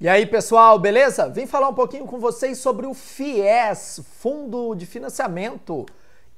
E aí, pessoal, beleza? Vim falar um pouquinho com vocês sobre o FIES, Fundo de Financiamento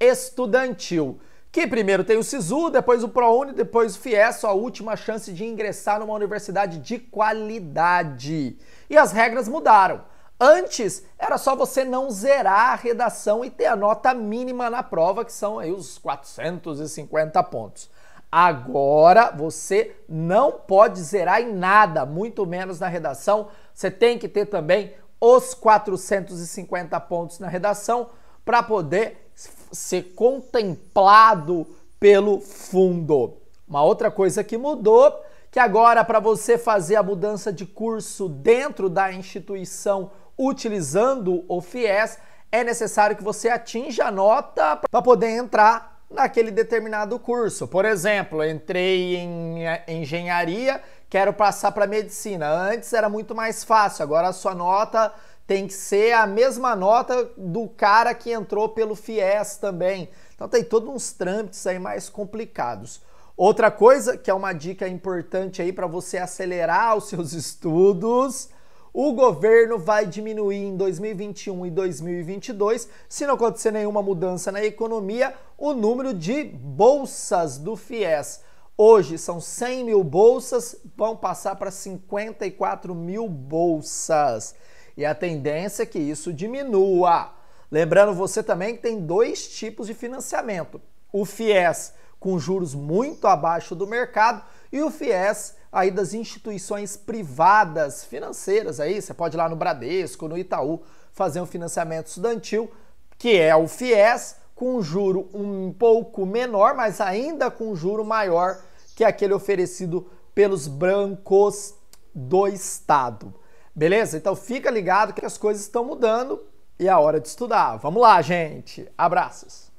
Estudantil, que primeiro tem o SISU, depois o ProUni, depois o FIES, sua última chance de ingressar numa universidade de qualidade. E as regras mudaram. Antes era só você não zerar a redação e ter a nota mínima na prova, que são aí os 450 pontos. Agora você não pode zerar em nada, muito menos na redação. Você tem que ter também os 450 pontos na redação para poder ser contemplado pelo fundo. Uma outra coisa que mudou, que agora para você fazer a mudança de curso dentro da instituição utilizando o FIES, é necessário que você atinja a nota para poder entrar naquele determinado curso. Por exemplo, entrei em engenharia, quero passar para medicina. Antes era muito mais fácil, agora a sua nota tem que ser a mesma nota do cara que entrou pelo FIES também. Então tem todos uns trâmites aí mais complicados. Outra coisa que é uma dica importante aí para você acelerar os seus estudos o governo vai diminuir em 2021 e 2022, se não acontecer nenhuma mudança na economia, o número de bolsas do FIES. Hoje são 100 mil bolsas, vão passar para 54 mil bolsas. E a tendência é que isso diminua. Lembrando você também que tem dois tipos de financiamento: o FIES com juros muito abaixo do mercado e o FIES aí das instituições privadas financeiras aí, você pode ir lá no Bradesco, no Itaú, fazer um financiamento estudantil, que é o FIES, com um juro um pouco menor, mas ainda com um juro maior que aquele oferecido pelos brancos do Estado. Beleza? Então fica ligado que as coisas estão mudando e é a hora de estudar. Vamos lá, gente. Abraços.